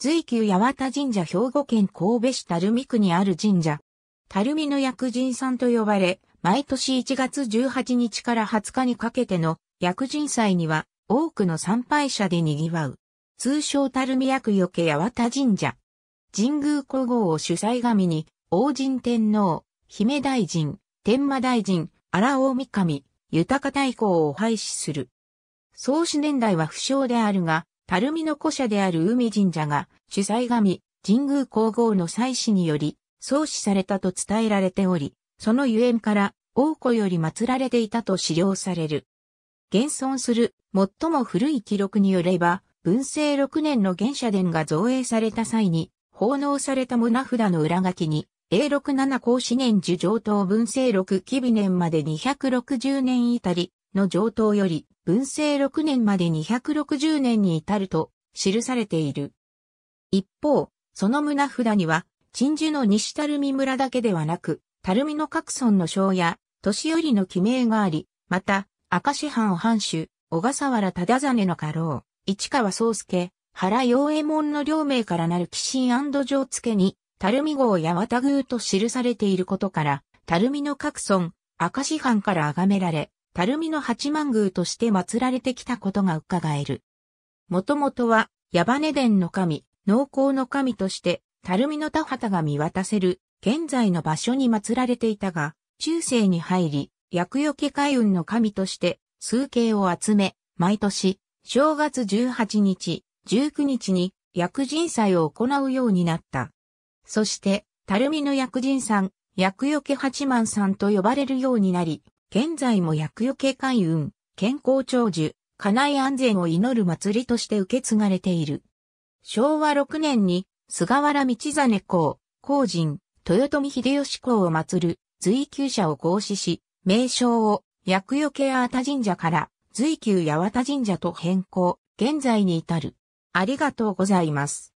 随急、八幡神社兵庫県神戸市垂水区にある神社。垂水の薬人さんと呼ばれ、毎年1月18日から20日にかけての薬人祭には多くの参拝者で賑わう。通称垂水薬よけ八幡神社。神宮皇后を主催神に、王神天皇、姫大臣、天馬大臣、荒尾神、豊か太閤を廃止する。創始年代は不詳であるが、垂の古社である海神社が主催神、神宮皇后の祭祀により創始されたと伝えられており、そのゆえんから王子より祀られていたと資料される。現存する最も古い記録によれば、文政6年の原社殿が造営された際に、奉納された胸札の裏書きに、A67 甲子年受上等文政6紀備年まで260年至りの上等より、文政6年まで260年に至ると記されている。一方、その胸札には、鎮守の西垂水村だけではなく、垂水の各村の省や、年寄りの記名があり、また、明石藩藩主、小笠原忠真の家老、市川宗介、原陽衛門の両名からなる寄進城付に、垂水号八幡宮と記されていることから、垂水の各村、明石藩から崇められ、たるみの八幡宮として祀られてきたことが伺える。もともとは、矢羽殿の神、農耕の神として、たるみの田畑が見渡せる、現在の場所に祀られていたが、中世に入り、厄除け海運の神として、数形を集め、毎年、正月18日、19日に、薬人祭を行うようになった。そして、たるみの薬人さん、薬除け八幡さんと呼ばれるようになり、現在も薬除け開運、健康長寿、家内安全を祈る祭りとして受け継がれている。昭和6年に、菅原道真公、公人、豊臣秀吉公を祀る、随宮者を合祀し、名称を、薬除け八幡神社から、随宮八幡神社と変更、現在に至る。ありがとうございます。